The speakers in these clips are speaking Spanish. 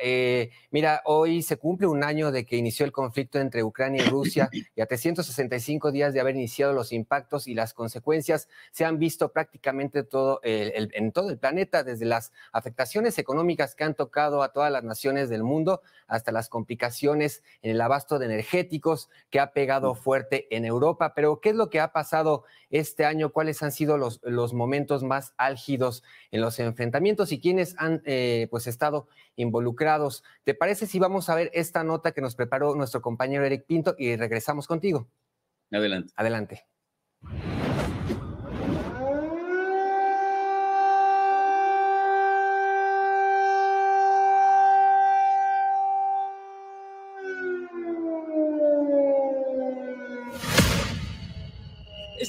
Eh, mira, hoy se cumple un año de que inició el conflicto entre Ucrania y Rusia y a 365 días de haber iniciado los impactos y las consecuencias se han visto prácticamente todo en todo el planeta, desde las afectaciones económicas que han tocado a todas las naciones del mundo hasta las complicaciones en el abasto de energéticos que ha pegado fuerte en Europa. Pero, ¿qué es lo que ha pasado este año? ¿Cuáles han sido los, momentos más álgidos en los enfrentamientos y quiénes han eh, pues estado involucrados? grados. ¿Te parece si vamos a ver esta nota que nos preparó nuestro compañero Eric Pinto y regresamos contigo? Adelante. Adelante.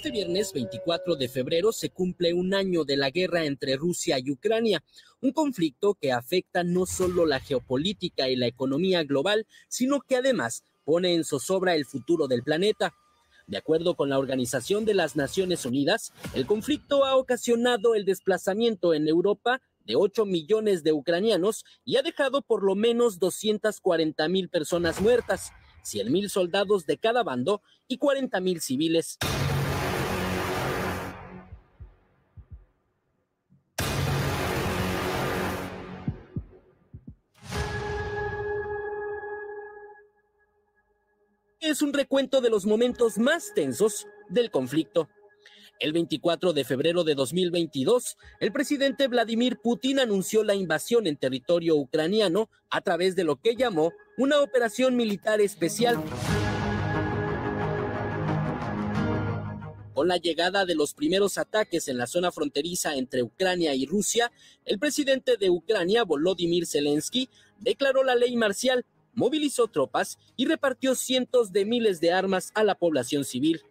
Este viernes 24 de febrero se cumple un año de la guerra entre Rusia y Ucrania, un conflicto que afecta no solo la geopolítica y la economía global, sino que además pone en zozobra el futuro del planeta. De acuerdo con la Organización de las Naciones Unidas, el conflicto ha ocasionado el desplazamiento en Europa de 8 millones de ucranianos y ha dejado por lo menos 240 mil personas muertas, 100 mil soldados de cada bando y 40 mil civiles. es un recuento de los momentos más tensos del conflicto. El 24 de febrero de 2022, el presidente Vladimir Putin anunció la invasión en territorio ucraniano a través de lo que llamó una operación militar especial. Con la llegada de los primeros ataques en la zona fronteriza entre Ucrania y Rusia, el presidente de Ucrania, Volodymyr Zelensky, declaró la ley marcial movilizó tropas y repartió cientos de miles de armas a la población civil.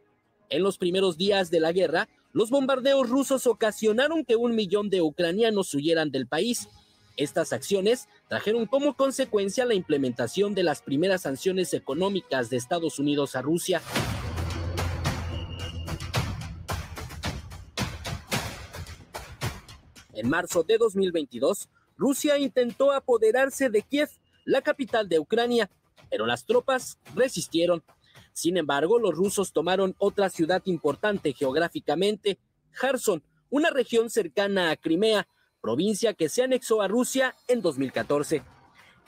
En los primeros días de la guerra, los bombardeos rusos ocasionaron que un millón de ucranianos huyeran del país. Estas acciones trajeron como consecuencia la implementación de las primeras sanciones económicas de Estados Unidos a Rusia. En marzo de 2022, Rusia intentó apoderarse de Kiev la capital de Ucrania, pero las tropas resistieron. Sin embargo, los rusos tomaron otra ciudad importante geográficamente, Kherson, una región cercana a Crimea, provincia que se anexó a Rusia en 2014.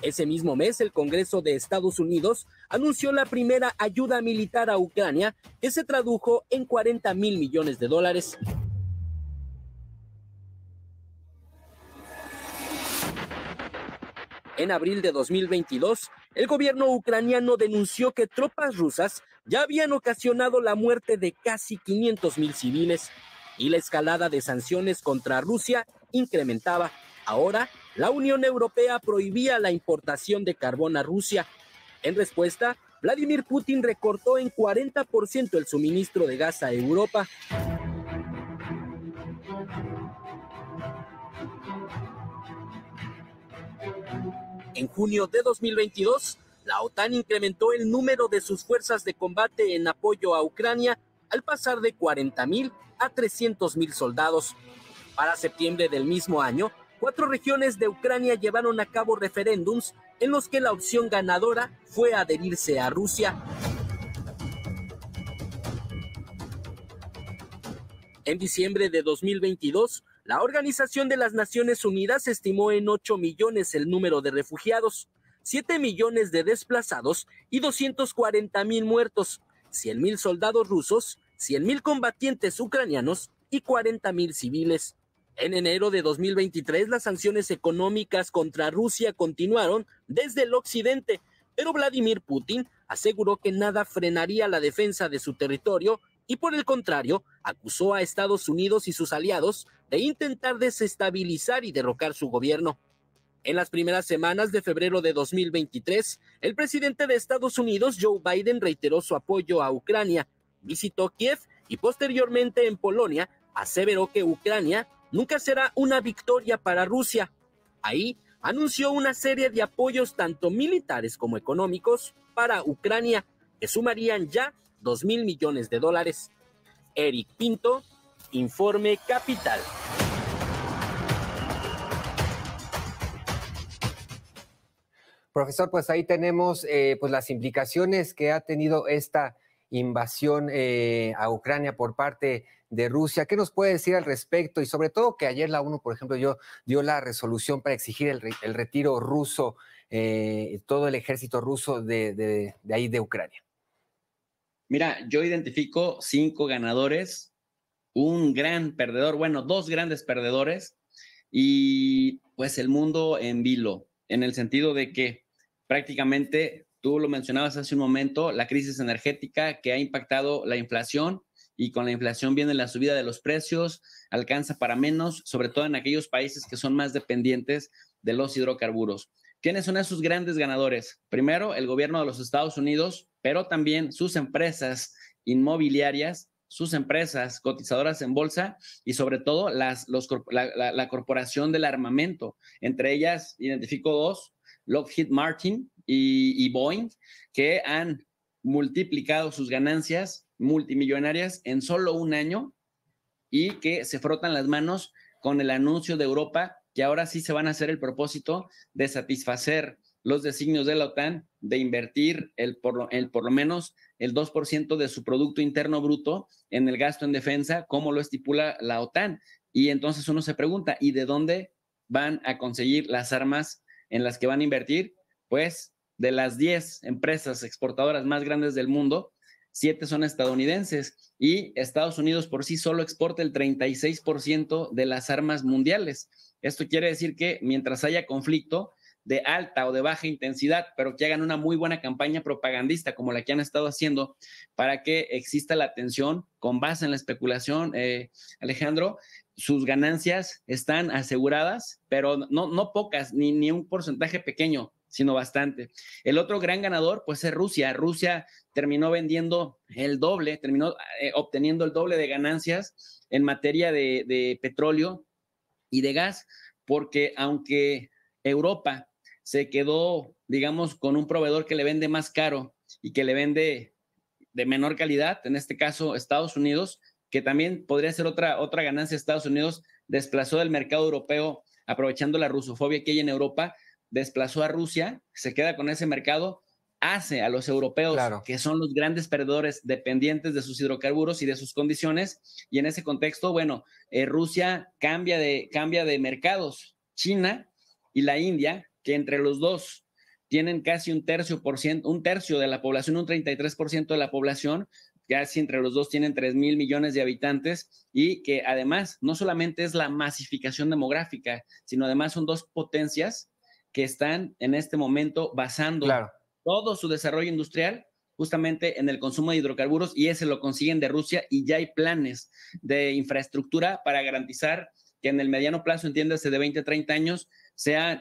Ese mismo mes, el Congreso de Estados Unidos anunció la primera ayuda militar a Ucrania, que se tradujo en 40 mil millones de dólares. En abril de 2022, el gobierno ucraniano denunció que tropas rusas ya habían ocasionado la muerte de casi 500 mil civiles y la escalada de sanciones contra Rusia incrementaba. Ahora, la Unión Europea prohibía la importación de carbón a Rusia. En respuesta, Vladimir Putin recortó en 40% el suministro de gas a Europa. En junio de 2022, la OTAN incrementó el número de sus fuerzas de combate en apoyo a Ucrania al pasar de 40.000 a 300.000 soldados. Para septiembre del mismo año, cuatro regiones de Ucrania llevaron a cabo referéndums en los que la opción ganadora fue adherirse a Rusia. En diciembre de 2022, la Organización de las Naciones Unidas estimó en 8 millones el número de refugiados, 7 millones de desplazados y 240 mil muertos, 100 mil soldados rusos, 100 mil combatientes ucranianos y 40 mil civiles. En enero de 2023, las sanciones económicas contra Rusia continuaron desde el occidente, pero Vladimir Putin aseguró que nada frenaría la defensa de su territorio y por el contrario, acusó a Estados Unidos y sus aliados de intentar desestabilizar y derrocar su gobierno. En las primeras semanas de febrero de 2023, el presidente de Estados Unidos, Joe Biden, reiteró su apoyo a Ucrania, visitó Kiev y posteriormente en Polonia aseveró que Ucrania nunca será una victoria para Rusia. Ahí anunció una serie de apoyos tanto militares como económicos para Ucrania, que sumarían ya dos mil millones de dólares. Eric Pinto, Informe Capital. Profesor, pues ahí tenemos eh, pues las implicaciones que ha tenido esta invasión eh, a Ucrania por parte de Rusia. ¿Qué nos puede decir al respecto? Y sobre todo que ayer la ONU, por ejemplo, yo, dio la resolución para exigir el, retiro ruso, eh, todo el ejército ruso de ahí de Ucrania. Mira, yo identifico cinco ganadores, un gran perdedor, bueno, dos grandes perdedores y pues el mundo en vilo, en el sentido de que prácticamente, tú lo mencionabas hace un momento, la crisis energética que ha impactado la inflación y con la inflación viene la subida de los precios, alcanza para menos, sobre todo en aquellos países que son más dependientes de los hidrocarburos. ¿Quiénes son esos grandes ganadores? Primero, el gobierno de los Estados Unidos, pero también sus empresas inmobiliarias, sus empresas cotizadoras en bolsa y sobre todo las, la, corporación del armamento. Entre ellas, identifico dos, Lockheed Martin y, y Boeing, que han multiplicado sus ganancias multimillonarias en solo un año y que se frotan las manos con el anuncio de Europa que ahora sí se van a hacer el propósito de satisfacer los designios de la OTAN de invertir el por, lo, por lo menos el 2% de su Producto Interno Bruto en el gasto en defensa, como lo estipula la OTAN. Y entonces uno se pregunta, ¿y de dónde van a conseguir las armas en las que van a invertir? Pues de las 10 empresas exportadoras más grandes del mundo, siete son estadounidenses y Estados Unidos por sí solo exporta el 36% de las armas mundiales. Esto quiere decir que mientras haya conflicto de alta o de baja intensidad, pero que hagan una muy buena campaña propagandista como la que han estado haciendo para que exista la atención con base en la especulación, eh, Alejandro, sus ganancias están aseguradas, pero no, no pocas, ni, ni un porcentaje pequeño, sino bastante. El otro gran ganador, pues es Rusia. Rusia terminó vendiendo el doble, terminó eh, obteniendo el doble de ganancias en materia de, petróleo y de gas, porque aunque Europa se quedó, digamos, con un proveedor que le vende más caro y que le vende de menor calidad, en este caso Estados Unidos, que también podría ser otra, otra ganancia Estados Unidos, desplazó del mercado europeo aprovechando la rusofobia que hay en Europa desplazó a Rusia, se queda con ese mercado, hace a los europeos, que son los grandes perdedores dependientes de sus hidrocarburos y de sus condiciones. Y en ese contexto, bueno, eh, Rusia cambia de, cambia de mercados. China y la India, que entre los dos tienen casi un tercio, por ciento, un tercio de la población, un 33% de la población, casi entre los dos tienen 3 mil millones de habitantes y que además no solamente es la masificación demográfica, sino además son dos potencias que están en este momento basando todo su desarrollo industrial justamente en el consumo de hidrocarburos y ese lo consiguen de Rusia y ya hay planes de infraestructura para garantizar que en el mediano plazo, entiéndase, de 20 a 30 años, sean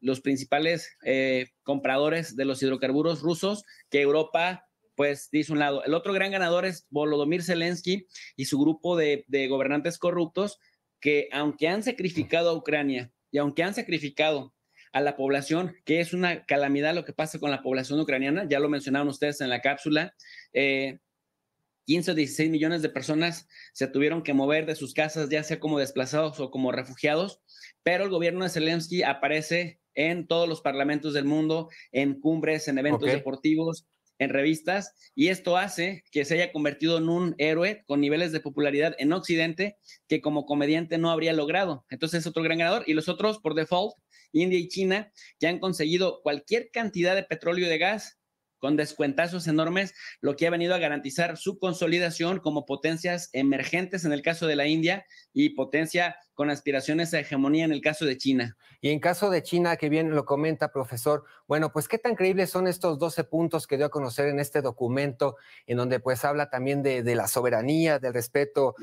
los principales eh, compradores de los hidrocarburos rusos que Europa pues dice un lado. El otro gran ganador es Volodymyr Zelensky y su grupo de, de gobernantes corruptos que aunque han sacrificado a Ucrania y aunque han sacrificado a la población, que es una calamidad lo que pasa con la población ucraniana, ya lo mencionaron ustedes en la cápsula. 15 eh, o 16 millones de personas se tuvieron que mover de sus casas, ya sea como desplazados o como refugiados, pero el gobierno de Zelensky aparece en todos los parlamentos del mundo, en cumbres, en eventos deportivos, en revistas y esto hace que se haya convertido en un héroe con niveles de popularidad en Occidente que como comediante no habría logrado. Entonces es otro gran ganador y los otros por default, India y China, ya han conseguido cualquier cantidad de petróleo y de gas con descuentazos enormes, lo que ha venido a garantizar su consolidación como potencias emergentes en el caso de la India y potencia con aspiraciones a hegemonía en el caso de China. Y en caso de China, que bien lo comenta profesor, bueno, pues qué tan creíbles son estos 12 puntos que dio a conocer en este documento, en donde pues habla también de, la soberanía, del respeto,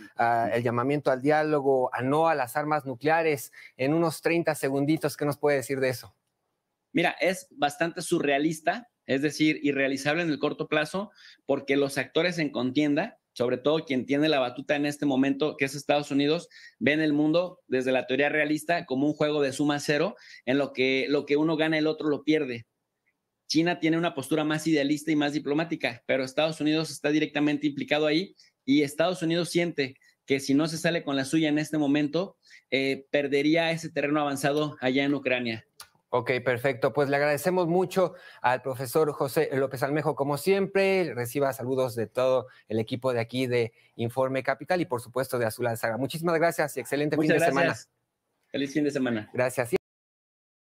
el llamamiento al diálogo, a no a las armas nucleares, en unos 30 segunditos, ¿qué nos puede decir de eso? Mira, es bastante surrealista es decir, irrealizable en el corto plazo, porque los actores en contienda, sobre todo quien tiene la batuta en este momento, que es Estados Unidos, ven el mundo desde la teoría realista como un juego de suma cero, en lo que lo que uno gana el otro lo pierde. China tiene una postura más idealista y más diplomática, pero Estados Unidos está directamente implicado ahí y Estados Unidos siente que si no se sale con la suya en este momento, eh, perdería ese terreno avanzado allá en Ucrania. Ok, perfecto. Pues le agradecemos mucho al profesor José López Almejo, como siempre. Reciba saludos de todo el equipo de aquí de Informe Capital y, por supuesto, de Azul Alzaga. Muchísimas gracias y excelente fin de semana. Feliz fin de semana. Gracias.